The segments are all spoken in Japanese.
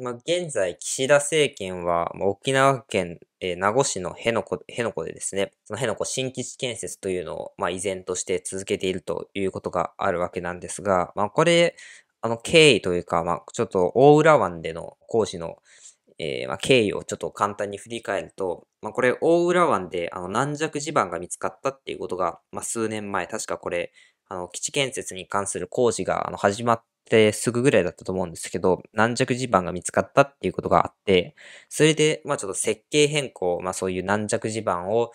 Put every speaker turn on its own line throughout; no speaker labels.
まあ、現在、岸田政権は、ま沖縄県、えー、名護市の辺野古、辺野古でですね、その辺野古新基地建設というのを、まあ、依然として続けているということがあるわけなんですが、まあ、これ、あの、経緯というか、まあ、ちょっと、大浦湾での工事の、えー、まあ、経緯をちょっと簡単に振り返ると、まあ、これ、大浦湾で、あの、軟弱地盤が見つかったっていうことが、まあ、数年前、確かこれ、あの、基地建設に関する工事が、あの、始まってすぐぐらいだったと思うんですけど、軟弱地盤が見つかったっていうことがあって、それで、まあちょっと設計変更、まあそういう軟弱地盤を、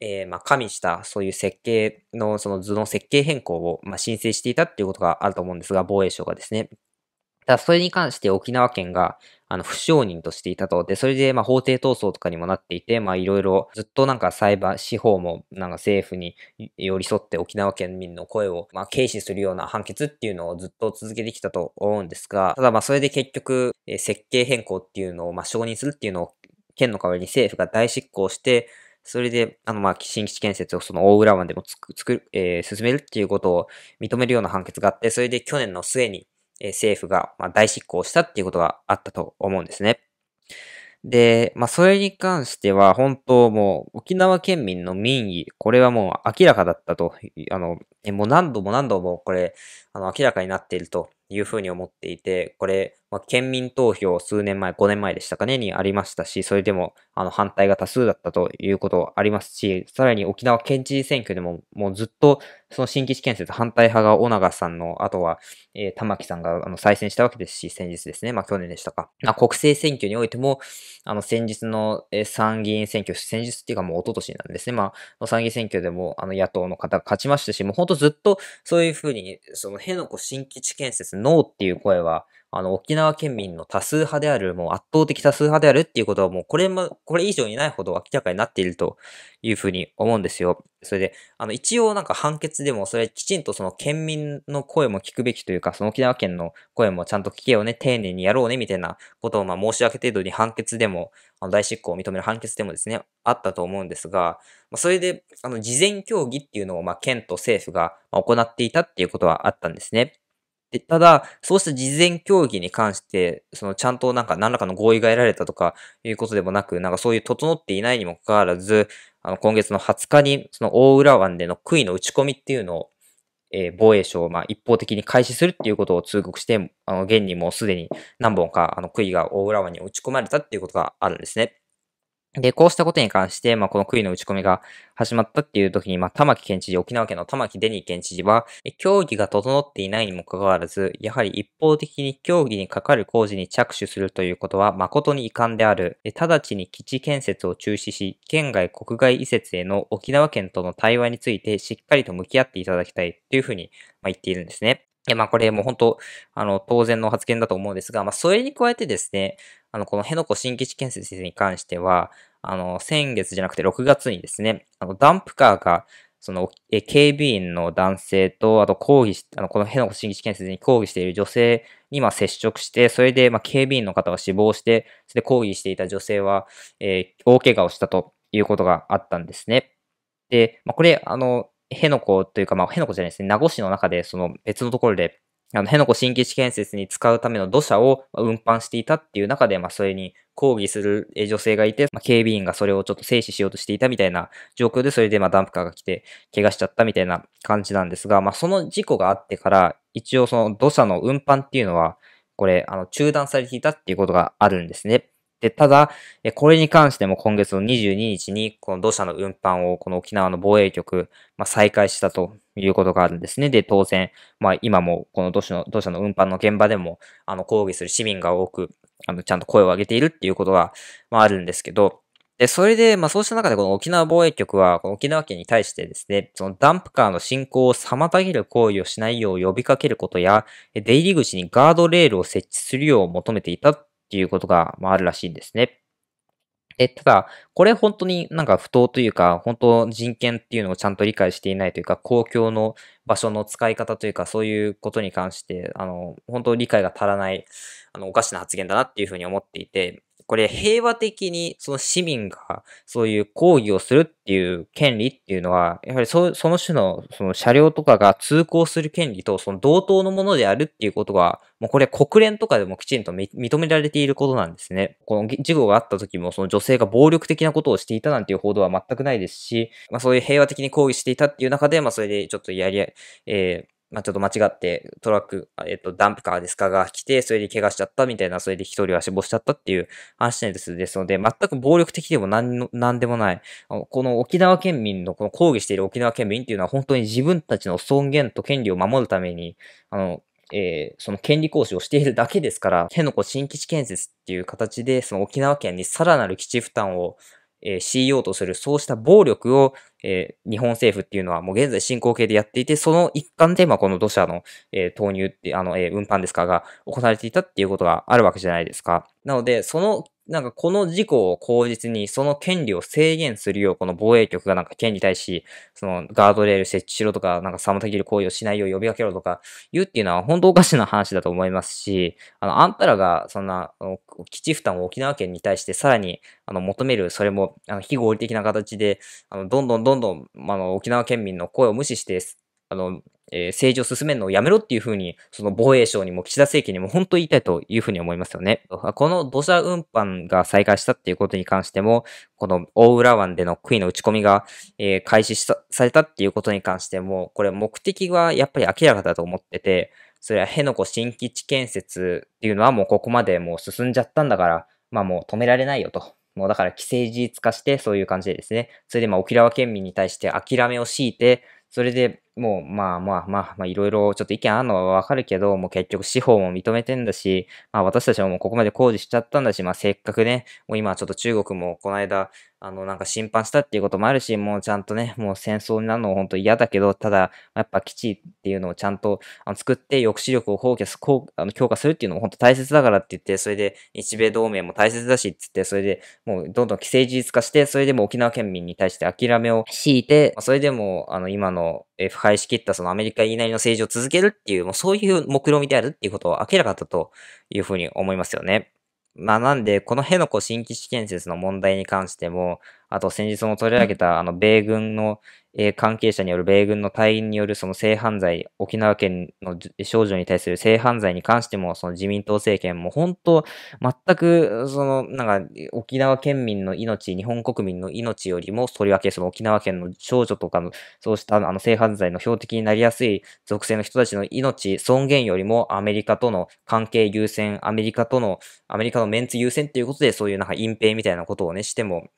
えー、まあ加味した、そういう設計の、その図の設計変更を、まあ申請していたっていうことがあると思うんですが、防衛省がですね。ただ、それに関して沖縄県が、あの、不承認としていたと。で、それで、まあ、法廷闘争とかにもなっていて、まあ、いろいろ、ずっとなんか裁判、司法も、なんか政府に寄り添って沖縄県民の声を、まあ、軽視するような判決っていうのをずっと続けてきたと思うんですが、ただ、まあ、それで結局、え設計変更っていうのを、まあ、承認するっていうのを、県の代わりに政府が大執行して、それで、あの、まあ、新基地建設をその大浦湾でもつく、作る、えー、進めるっていうことを認めるような判決があって、それで去年の末に、え政府が、ま大執行したっていうことがあったと思うんですね。で、まあ、それに関しては、本当もう、沖縄県民の民意、これはもう明らかだったと、あの、もう何度も何度もこれ、あの、明らかになっているというふうに思っていて、これ、まあ、県民投票数年前、5年前でしたかね、にありましたし、それでも、あの、反対が多数だったということありますし、さらに沖縄県知事選挙でも、もうずっと、その新基地建設反対派が尾長さんの、あとは、えー、玉木さんが、あの、再選したわけですし、先日ですね、まあ、去年でしたか。まあ、国政選挙においても、あの、先日の、え参議院選挙、先日っていうかもう一昨年なんですね、まあ、参議院選挙でも、あの、野党の方が勝ちましたし、もうほんとずっと、そういうふうに、その、辺野古新基地建設、ノーっていう声は、あの、沖縄県民の多数派である、もう圧倒的多数派であるっていうことはもうこれも、これ以上にないほど明らかになっているというふうに思うんですよ。それで、あの、一応なんか判決でもそれきちんとその県民の声も聞くべきというか、その沖縄県の声もちゃんと聞けよね、丁寧にやろうね、みたいなことをまあ申し訳程度に判決でも、あの大執行を認める判決でもですね、あったと思うんですが、まあ、それで、あの、事前協議っていうのをまあ県と政府が行っていたっていうことはあったんですね。で、ただ、そうした事前協議に関して、そのちゃんとなんか何らかの合意が得られたとかいうことでもなく、なんかそういう整っていないにもかかわらず、あの、今月の20日に、その大浦湾での杭の打ち込みっていうのを、えー、防衛省、まあ、一方的に開始するっていうことを通告して、あの、現にもうすでに何本か、あの、杭が大浦湾に打ち込まれたっていうことがあるんですね。で、こうしたことに関して、まあ、この悔いの打ち込みが始まったっていう時に、まあ、玉城県知事、沖縄県の玉城デニー県知事は、協議が整っていないにもかかわらず、やはり一方的に協議にかかる工事に着手するということは誠に遺憾である。直ちに基地建設を中止し、県外国外移設への沖縄県との対話についてしっかりと向き合っていただきたいというふうに、ま言っているんですね。で、まあこれも本当、あの、当然の発言だと思うんですが、まあそれに加えてですね、あの、この辺野古新基地建設に関しては、あの、先月じゃなくて6月にですね、あの、ダンプカーが、その、え、警備員の男性と、あと抗議し、あの、この辺野古新基地建設に抗議している女性に、まあ、接触して、それで、まあ、警備員の方が死亡して、それで抗議していた女性は、えー、大怪我をしたということがあったんですね。で、まあ、これ、あの、辺野古というか、まあ、辺野古じゃないですね、名護市の中で、その別のところで、あの、辺野古新基地建設に使うための土砂を運搬していたっていう中で、まあ、それに抗議する女性がいて、まあ、警備員がそれをちょっと制止しようとしていたみたいな状況で、それでまあダンプカーが来て、怪我しちゃったみたいな感じなんですが、まあ、その事故があってから、一応その土砂の運搬っていうのは、これ、あの、中断されていたっていうことがあるんですね。で、ただ、これに関しても今月の22日に、この土砂の運搬を、この沖縄の防衛局、まあ、再開したということがあるんですね。で、当然、まあ今もこの土砂の、土砂の運搬の現場でも、あの、抗議する市民が多く、あの、ちゃんと声を上げているっていうことが、まああるんですけど、で、それで、まあそうした中でこの沖縄防衛局は、この沖縄県に対してですね、そのダンプカーの進行を妨げる行為をしないよう呼びかけることや、出入り口にガードレールを設置するよう求めていたっていうことが、まああるらしいんですね。で、ただ、これ本当になんか不当というか、本当人権っていうのをちゃんと理解していないというか、公共の場所の使い方というか、そういうことに関して、あの、本当理解が足らない、あの、おかしな発言だなっていうふうに思っていて、これ平和的にその市民がそういう抗議をするっていう権利っていうのは、やはりその種のその車両とかが通行する権利とその同等のものであるっていうことは、もうこれ国連とかでもきちんと認められていることなんですね。この事故があった時もその女性が暴力的なことをしていたなんていう報道は全くないですし、まあそういう平和的に抗議していたっていう中で、まあそれでちょっとやり、えーまあ、ちょっと間違ってトラック、えっと、ダンプカーですかが来て、それで怪我しちゃったみたいな、それで一人は死亡しちゃったっていう話なんです。ですので、全く暴力的でも何の、何でもない。この沖縄県民の、この抗議している沖縄県民っていうのは本当に自分たちの尊厳と権利を守るために、あの、えー、その権利行使をしているだけですから、辺野古新基地建設っていう形で、その沖縄県にさらなる基地負担をえー、CEO とするそうした暴力を、えー、日本政府っていうのはもう現在進行形でやっていて、その一環で、まあ、この土砂の、えー、投入って、あの、えー、運搬ですかが行われていたっていうことがあるわけじゃないですか。なので、そのなんかこの事故を口実に、その権利を制限するよう、この防衛局がなんか県に対し、そのガードレール設置しろとか、なんか妨げる行為をしないよう呼びかけろとか言うっていうのは本当おかしな話だと思いますし、あの、あんたらがそんな基地負担を沖縄県に対してさらにあの求める、それもあの非合理的な形で、あの、どんどんどんどん、あの、沖縄県民の声を無視して、あの、えー、政治を進めるのをやめろっていうふうに、その防衛省にも岸田政権にも本当言いたいというふうに思いますよね。この土砂運搬が再開したっていうことに関しても、この大浦湾での杭の打ち込みが、えー、開始したされたっていうことに関しても、これ目的はやっぱり明らかだと思ってて、それは辺野古新基地建設っていうのはもうここまでもう進んじゃったんだから、まあもう止められないよと。もうだから既成事実化してそういう感じでですね、それでまあ沖縄県民に対して諦めを強いて、それでもうまあまあまあ、まあいろいろちょっと意見あるのはわかるけど、もう結局司法も認めてんだし、まあ私たちはもうここまで工事しちゃったんだし、まあせっかくね、もう今ちょっと中国もこの間、あのなんか審判したっていうこともあるし、もうちゃんとね、もう戦争になるの本当嫌だけど、ただ、やっぱ基地っていうのをちゃんとあの作って抑止力を放棄す、こうあの強化するっていうのも本当大切だからって言って、それで日米同盟も大切だしって言って、それでもうどんどん既成事実化して、それでも沖縄県民に対して諦めを強いて、それでもあの今のえ腐敗しきったそのアメリカ言いなりの政治を続けるっていう、もうそういう目論見であるっていうことは明らかだったというふうに思いますよね。まあなんで、この辺のこ新基地建設の問題に関しても、あと先日も取り上げたあの米軍の、えー、関係者による米軍の隊員によるその性犯罪、沖縄県の少女に対する性犯罪に関しても、その自民党政権も本当、全く、その、なんか、沖縄県民の命、日本国民の命よりも、とりわけその沖縄県の少女とかの、そうしたあの性犯罪の標的になりやすい属性の人たちの命、尊厳よりもアメリカとの関係優先、アメリカとの、アメリカのメンツ優先っていうことで、そういうなんか隠蔽みたいなことをね、しても、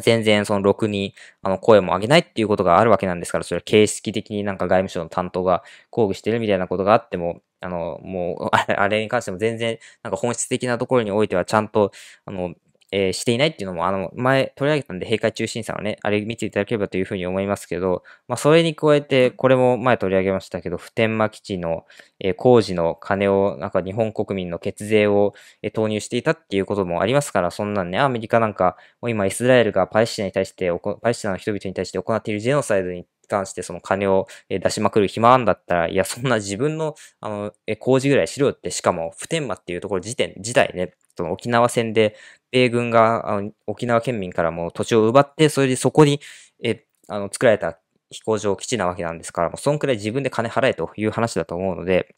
全然その6にあの声も上げないっていうことがあるわけなんですから、それは形式的になんか外務省の担当が抗議してるみたいなことがあっても、あの、もう、あれに関しても全然、なんか本質的なところにおいてはちゃんと、あの、えー、していないっていうのも、あの、前取り上げたんで、閉会中審査のね、あれ見ていただければというふうに思いますけど、まあ、それに加えて、これも前取り上げましたけど、普天間基地の、えー、工事の金を、なんか日本国民の血税を、えー、投入していたっていうこともありますから、そんなんね、アメリカなんか、もう今イスラエルがパレスチナに対して、パレスチナの人々に対して行っているジェノサイドに関してその金を出しまくる暇あんだったら、いや、そんな自分の、あの、工事ぐらいしろよって、しかも普天間っていうところ時点、自体ね、その沖縄戦で、米軍があの沖縄県民からも土地を奪って、それでそこに、え、あの、作られた飛行場基地なわけなんですから、もうそんくらい自分で金払えという話だと思うので、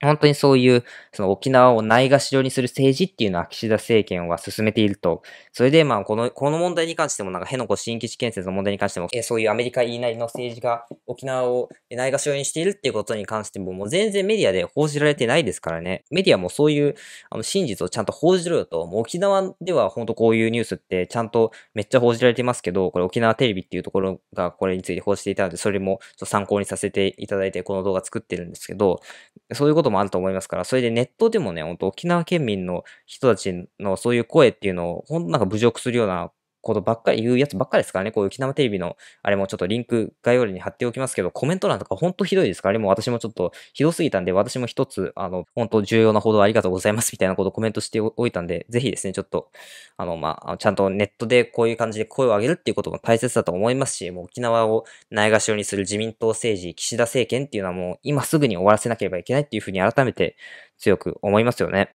本当にそういう、その沖縄をないがしろにする政治っていうのは岸田政権は進めていると。それで、まあ、この、この問題に関しても、なんか、辺野古新基地建設の問題に関しても、えそういうアメリカ言いなりの政治が沖縄をないがしろにしているっていうことに関しても、もう全然メディアで報じられてないですからね。メディアもそういう、あの、真実をちゃんと報じろよと。もう沖縄では本当こういうニュースって、ちゃんとめっちゃ報じられてますけど、これ沖縄テレビっていうところがこれについて報じていたので、それもちょっと参考にさせていただいて、この動画作ってるんですけど、そういうことこともあると思いますから、それでネットでもね、ほんと沖縄県民の人たちのそういう声っていうのを、ほんとなんか侮辱するようなことばっかり言うやつばっかりですからね、こういう沖縄テレビの、あれもちょっとリンク概要欄に貼っておきますけど、コメント欄とかほんとひどいですからね、もう私もちょっとひどすぎたんで、私も一つ、あの、本当重要な報道ありがとうございますみたいなことをコメントしておいたんで、ぜひですね、ちょっと、あの、まあ、ちゃんとネットでこういう感じで声を上げるっていうことも大切だと思いますし、もう沖縄をないがしろにする自民党政治、岸田政権っていうのはもう今すぐに終わらせなければいけないっていうふうに改めて強く思いますよね。